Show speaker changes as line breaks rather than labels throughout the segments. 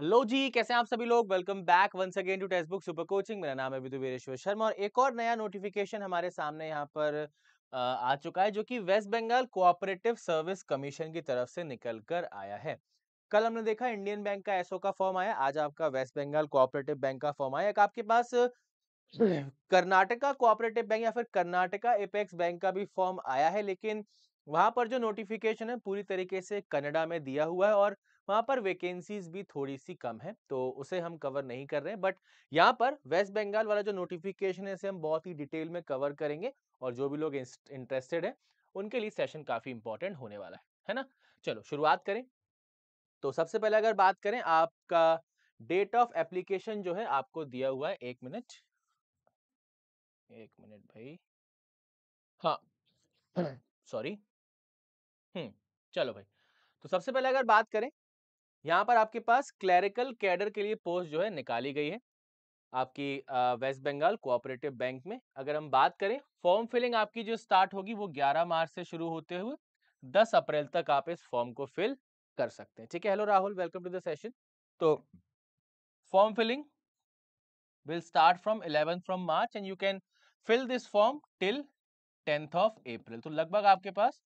hello जी कैसे हैं आप सभी लोग welcome back once again to Testbook super coaching मेरा नाम है विदु वीरेश्वर शर्मा और एक और नया नोटिफिकेशन हमारे सामने यहां पर आ चुका है जो कि West Bengal cooperative service commission की तरफ से निकल कर आया है कल हमने देखा इंडियन बैंक का एसओ का फॉर्म आया आज आपका वेस्ट बंगाल कोऑपरेटिव बैंक का फॉर्म आया आपके पास कर्नाटका कोऑपरेटिव बैंक या फिर कर्नाटका एपेक्स बैंक का भी फॉर्म आया है लेकिन वहां पर जो नोटिफिकेशन है पूरी तरीके से कनाडा में दिया हुआ है और वहाँ पर वैकेंसीज भी थोड़ी सी कम है तो उसे हम कवर नहीं कर रहे हैं बट यहाँ पर वेस्ट बंगाल वाला जो नोटिफिकेशन है इसे हम बहुत ही डिटेल में कवर करेंगे और जो भी लोग इंटरेस्टेड हैं उनके लिए सेशन काफ़ी इंपॉर्टेंट होने वाला है है ना चलो शुरुआत करें तो सबसे पहले अगर बात करें आपका डेट ऑफ एप्लीकेशन जो है आपको दिया हुआ है एक मिनट एक मिनट भाई हाँ सॉरी हम्म चलो भाई तो सबसे पहले अगर बात करें यहाँ पर आपके पास क्लैरिकल कैडर के लिए पोस्ट जो है निकाली गई है आपकी वेस्ट बंगाल कोऑपरेटिव बैंक में अगर हम बात करें फॉर्म फिलिंग आपकी जो स्टार्ट होगी वो 11 मार्च से शुरू होते हुए 10 अप्रैल तक आप इस फॉर्म को फिल कर सकते हैं ठीक है hello Rahul welcome to the session तो form filling will start from eleven from March and you can fill this form till tenth of April तो लगभग आपके पास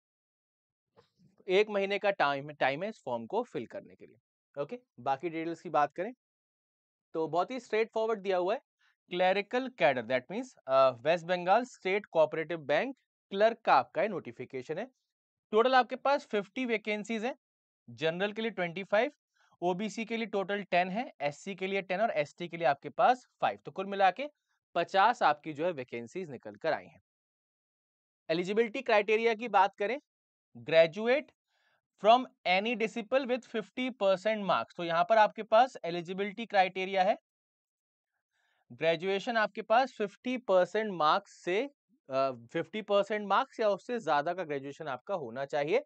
एक महीने का टाइम टाइम है इस फॉर्म को फिल करने के लिए ओके बाकी डिटेल्स की बात करें तो बहुत ही स्ट्रेट फॉरवर्ड दिया हुआ है clerical cadre that means West Bengal state cooperative bank clerk का आपका नोटिफिकेशन है टोटल आपके पास 50 वैकेंसीज हैं जनरल के लिए 25 ओबीसी के लिए टोटल 10 है एससी के लिए 10 और एसटी के लिए आपके पास 5 तो कुल मिला के पचास आपकी जो है वैकेंसीज निकल कर आई हैं एलिजिबिलिटी क्राइटेरिया की बात करें graduate from any discipline with 50 percent marks तो यहां पर आपके पास एलिजिबिलिटी क्राइटेरिया है ग्रेजुएशन आपके पास 50 परसेंट मार्क्स से फिफ्टी परसेंट मार्क्स या उससे ज्यादा का ग्रेजुएशन आपका होना चाहिए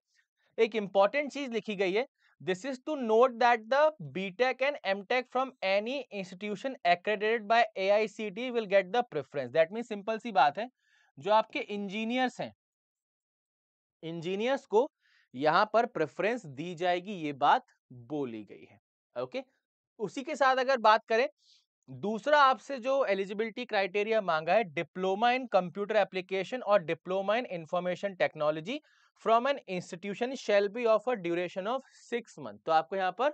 एक इंपॉर्टेंट चीज लिखी गई है this is to note that the BTech and MTech from any institution accredited by AICTE will get the preference that mean simple सी बात है जो आपके इंजीनियर्स हैं इंजीनियर्स को यहां पर प्रेफरेंस दी जाएगी ये बात बोली गई है ओके उसी के साथ अगर बात करें दूसरा आपसे जो एलिजिबिलिटी क्राइटेरिया मांगा है डिप्लोमा इन कंप्यूटर एप्लीकेशन और diploma in information technology from an institution shall be offer duration of six month तो आपको यहाँ पर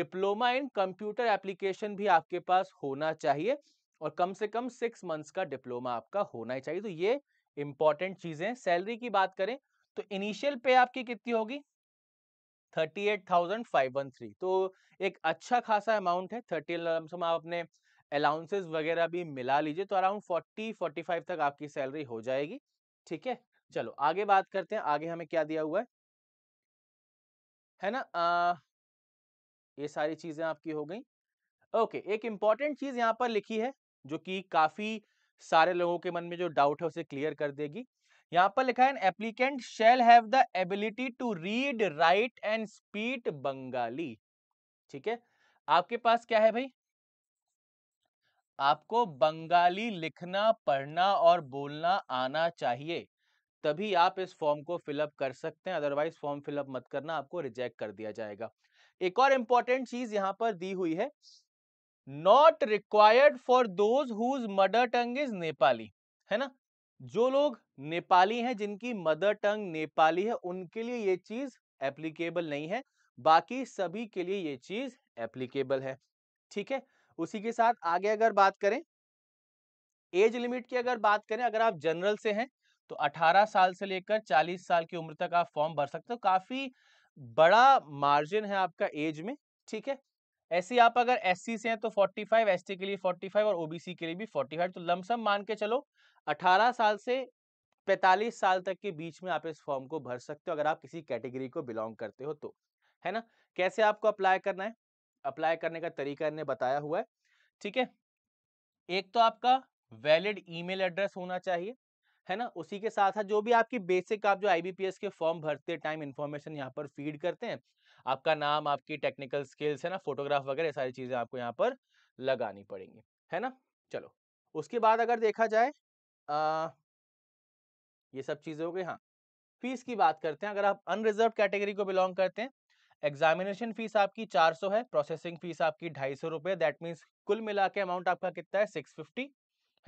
डिप्लोमा इन कंप्यूटर एप्लीकेशन भी आपके पास होना चाहिए और कम से कम सिक्स मंथ्स का डिप्लोमा आपका होना ही चाहिए तो ये इंपॉर्टेंट चीजें सैलरी की बात करें तो इनिशियल पे आपकी कितनी होगी 38,513 तो एक अच्छा खासा अमाउंट है थर्टी आप अपने अलाउंसेस वगैरह भी मिला लीजिए तो अराउंड 40 45 तक आपकी सैलरी हो जाएगी ठीक है चलो आगे बात करते हैं आगे हमें क्या दिया हुआ है है ना आ, ये सारी चीजें आपकी हो गई ओके एक इंपॉर्टेंट चीज यहाँ पर लिखी है जो कि काफी सारे लोगों के मन में जो डाउट है उसे क्लियर कर देगी यहाँ पर लिखा है applicant shall have the ability to read write and speak Bengali ठीक है आपके पास क्या है भाई आपको बंगाली लिखना पढ़ना और बोलना आना चाहिए तभी आप इस फॉर्म को फिलअप कर सकते हैं अदरवाइज फॉर्म फिलअप मत करना आपको रिजेक्ट कर दिया जाएगा एक और इंपॉर्टेंट चीज यहाँ पर दी हुई है not required for those whose mother tongue is Nepali है ना जो लोग नेपाली हैं जिनकी मदर टंग नेपाली है उनके लिए ये चीज एप्लीकेबल नहीं है बाकी सभी के लिए ये चीज एप्लीकेबल है ठीक है उसी के साथ आगे अगर बात करें एज लिमिट की अगर बात करें अगर आप जनरल से हैं तो 18 साल से लेकर 40 साल की उम्र तक आप फॉर्म भर सकते हो काफी बड़ा मार्जिन है आपका एज में ठीक है ऐसे आप अगर एस से हैं तो 45 फाइव के लिए 45 और ओबीसी के लिए भी 45 तो लमसम मान के चलो 18 साल से 45 साल तक के बीच में आप इस फॉर्म को भर सकते हो अगर आप किसी कैटेगरी को बिलोंग करते हो तो है ना कैसे आपको अप्लाई करना है अप्लाई करने का तरीका इन्हें बताया हुआ है ठीक है एक तो आपका वैलिड ईमेल एड्रेस होना चाहिए है ना उसी के साथ साथ जो भी आपकी बेसिक आप जो आईबीपीएस के फॉर्म भरते टाइम इन्फॉर्मेशन यहाँ पर फीड करते हैं आपका नाम आपकी टेक्निकल स्किल्स है ना फोटोग्राफ वगैरह सारी चीज़ें आपको यहाँ पर लगानी पड़ेंगी है ना चलो उसके बाद अगर देखा जाए आ, ये सब चीज़ें हो गई हाँ फीस की बात करते हैं अगर आप अनरिजर्व कैटेगरी को बिलोंग करते हैं एग्जामिनेशन फीस आपकी 400 है प्रोसेसिंग फीस आपकी ढाई सौ रुपये दैट मीन्स कुल मिला के अमाउंट आपका कितना है 650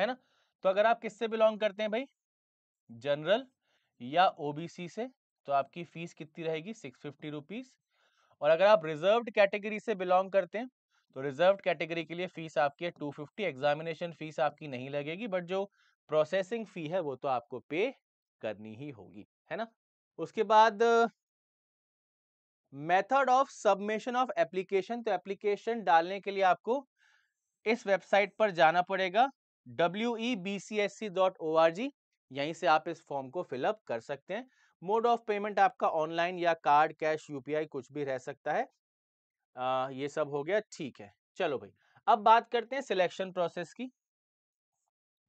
है ना तो अगर आप किससे बिलोंग करते हैं भाई जनरल या ओबीसी से तो आपकी फीस कितनी रहेगी सिक्स फिफ्टी रुपीज और अगर आप रिजर्व्ड कैटेगरी से बिलोंग करते हैं तो रिजर्व कैटेगरी के लिए फीस आपकी है टू फिफ्टी एग्जामिनेशन फीस आपकी नहीं लगेगी बट जो प्रोसेसिंग फी है वो तो आपको पे करनी ही होगी है ना उसके बाद method of submission of application तो एप्लीकेशन डालने के लिए आपको इस वेबसाइट पर जाना पड़ेगा W E B C S C dot O R G यहीं से आप इस फॉर्म को फिलअप कर सकते हैं मोड ऑफ पेमेंट आपका ऑनलाइन या कार्ड कैश यूपीआई कुछ भी रह सकता है आ, ये सब हो गया ठीक है चलो भाई अब बात करते हैं सिलेक्शन प्रोसेस की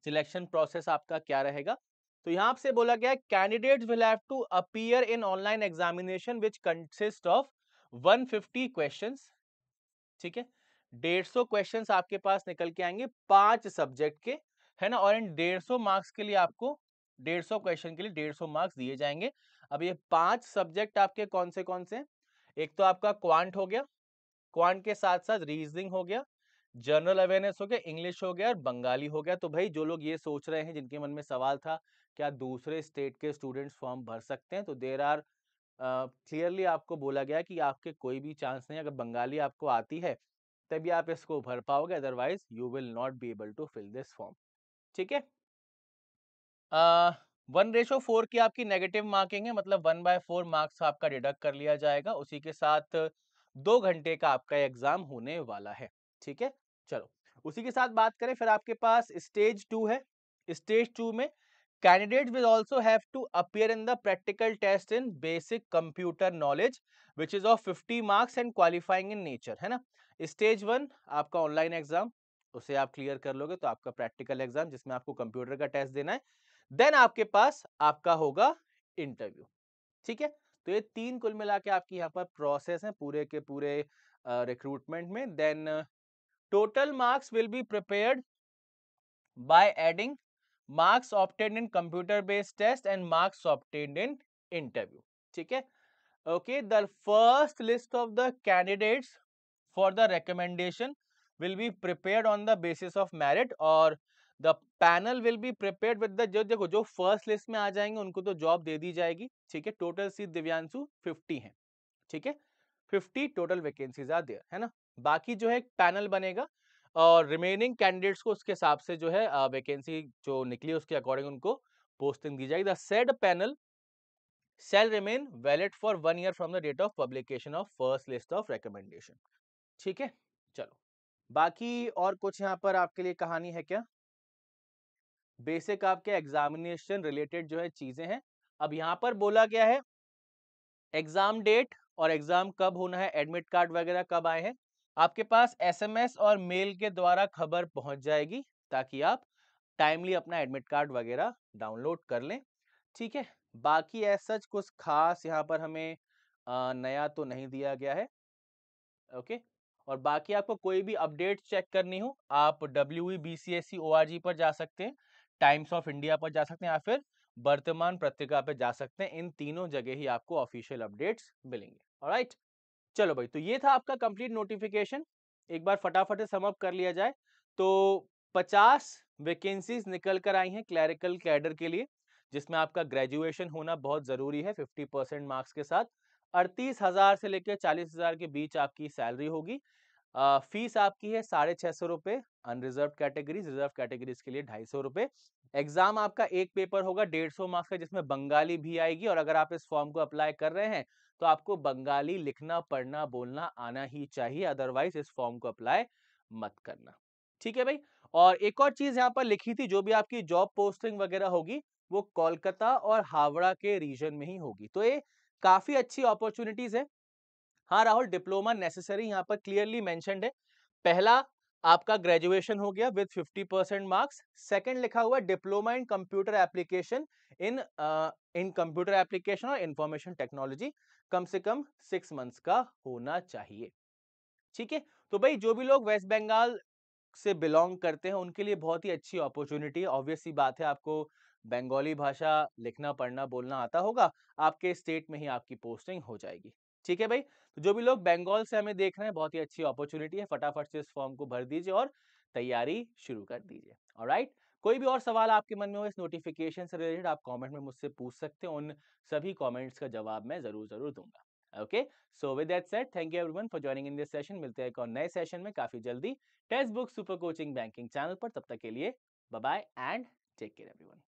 सिलेक्शन प्रोसेस आपका क्या रहेगा तो यहाँ आपसे बोला गया candidate will have to appear in online examination which consist of 150 questions ठीक है डेढ़ सौ क्वेश्चन आपके पास निकल के आएंगे पांच सब्जेक्ट के है ना और इन डेढ़ सौ मार्क्स के लिए आपको डेढ़ सौ क्वेश्चन के लिए डेढ़ सौ मार्क्स दिए जाएंगे अब ये पांच सब्जेक्ट आपके कौन से कौन से एक तो आपका क्वांट हो गया क्वांट के साथ साथ रीजनिंग हो गया जनरल अवेयरनेस हो गया इंग्लिश हो गया और बंगाली हो गया तो भाई जो लोग ये सोच रहे हैं जिनके मन में सवाल था क्या दूसरे स्टेट के स्टूडेंट्स फॉर्म भर सकते हैं तो देर आर क्लियरली आपको बोला गया कि आपके कोई भी चांस नहीं अगर बंगाली आपको आती है तभी आप इसको भर पाओगे otherwise you will not be able to fill this form ठीक है वन रेशो फोर की आपकी नेगेटिव मार्किंग है मतलब वन बाय फोर मार्क्स तो आपका डिडक्ट कर लिया जाएगा उसी के साथ दो घंटे का आपका एग्जाम होने वाला है ठीक है चलो उसी के साथ बात करें फिर आपके पास स्टेज टू है स्टेज टू में candidate will also have to appear in the practical test in basic computer knowledge which is of 50 marks and qualifying in nature है ना स्टेज वन आपका ऑनलाइन एग्जाम उसे आप क्लियर कर लोगे तो आपका प्रैक्टिकल एग्जाम जिसमें आपको कंप्यूटर का टेस्ट देना है देन आपके पास आपका होगा इंटरव्यू ठीक है तो ये तीन कुल मिला के आपकी यहाँ पर प्रोसेस है पूरे के पूरे रिक्रूटमेंट में then total marks will be prepared by adding marks obtained in computer based test and marks obtained in interview ठीक है okay the first list of the candidates for the recommendation will be prepared on the basis of merit और the panel will be prepare with the जो देखो जो first list में आ जाएंगे उनको तो जॉब दे दी जाएगी ठीक है टोटल सीट दिव्यांशु फिफ्टी है ठीक है fifty total vacancies are there है ना बाकी जो है एक पैनल बनेगा और रिमेनिंग कैंडिडेट्स को उसके हिसाब से जो है वैकेंसी जो निकली उसके अकॉर्डिंग उनको पोस्टिंग दी जाएगी the said panel shall remain valid for one year from the date of publication of first list of recommendation ठीक है चलो बाकी और कुछ यहाँ पर आपके लिए कहानी है क्या बेसिक आपके एग्जामिनेशन रिलेटेड जो है चीजें हैं अब यहाँ पर बोला गया है एग्जाम डेट और एग्जाम कब होना है एडमिट कार्ड वगैरह कब आए हैं आपके पास एसएमएस और मेल के द्वारा खबर पहुंच जाएगी ताकि आप टाइमली अपना एडमिट कार्ड वगैरह डाउनलोड कर लें ठीक है बाकी ऐसा सच कुछ खास यहाँ पर हमें आ, नया तो नहीं दिया गया है ओके और बाकी आपको कोई भी अपडेट चेक करनी हो आप W B C S C O R G पर जा सकते हैं टाइम्स ऑफ इंडिया पर जा सकते हैं या फिर वर्तमान पत्रिका पर जा सकते हैं इन तीनों जगह ही आपको ऑफिशियल अपडेट्स मिलेंगे राइट चलो भाई तो ये था आपका कंप्लीट नोटिफिकेशन एक बार फटाफट से समअप कर लिया जाए तो 50 वैकेंसीज निकल कर आई हैं क्लैरिकल कैडर के लिए जिसमें आपका ग्रेजुएशन होना बहुत ज़रूरी है 50 परसेंट मार्क्स के साथ अड़तीस हज़ार से लेकर चालीस हज़ार के बीच आपकी सैलरी होगी फीस आपकी है साढ़े छह सौ रुपए अनरिजर्व कैटेगरीज रिजर्व कैटेगरीज के लिए ढाई सौ रुपए एग्जाम आपका एक पेपर होगा डेढ़ सौ मार्क्स का जिसमें बंगाली भी आएगी और अगर आप इस फॉर्म को अप्लाई कर रहे हैं तो आपको बंगाली लिखना पढ़ना बोलना आना ही चाहिए अदरवाइज इस फॉर्म को अप्लाई मत करना ठीक है भाई और एक और चीज यहाँ पर लिखी थी जो भी आपकी जॉब पोस्टिंग वगैरह होगी वो कोलकाता और हावड़ा के रीजन में ही होगी तो ये काफी अच्छी अपॉर्चुनिटीज है हाँ राहुल डिप्लोमा नेसेसरी यहाँ पर क्लियरली मैंशनड है पहला आपका ग्रेजुएशन हो गया विद 50 परसेंट मार्क्स सेकेंड लिखा हुआ diploma in computer application in in computer application और इंफॉर्मेशन टेक्नोलॉजी कम से कम सिक्स मंथ्स का होना चाहिए ठीक है तो भाई जो भी लोग वेस्ट बंगाल से बिलोंग करते हैं उनके लिए बहुत ही अच्छी अपॉर्चुनिटी है ऑब्वियसली बात है आपको बंगाली भाषा लिखना पढ़ना बोलना आता होगा आपके स्टेट में ही आपकी पोस्टिंग हो जाएगी ठीक है भाई तो जो भी लोग बंगाल से हमें देख रहे हैं बहुत ही अच्छी अपॉर्चुनिटी है फटाफट से इस फॉर्म को भर दीजिए और तैयारी शुरू कर दीजिए और राइट कोई भी और सवाल आपके मन में हो इस नोटिफिकेशन से रिलेटेड आप कमेंट में मुझसे पूछ सकते हैं उन सभी कमेंट्स का जवाब मैं जरूर जरूर दूंगा okay so with that set thank you everyone for joining in this session मिलते हैं एक और नए सेशन में काफी जल्दी Testbook super coaching banking channel पर तब तक के लिए bye and take care everyone